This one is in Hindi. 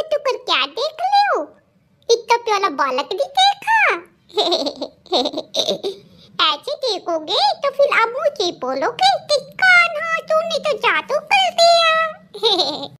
टुकुर क्या देख ले हो इतना प्याला बालक भी देखा ऐसे देखोगे तो फिर अब मुझे बोलोगे टिक्का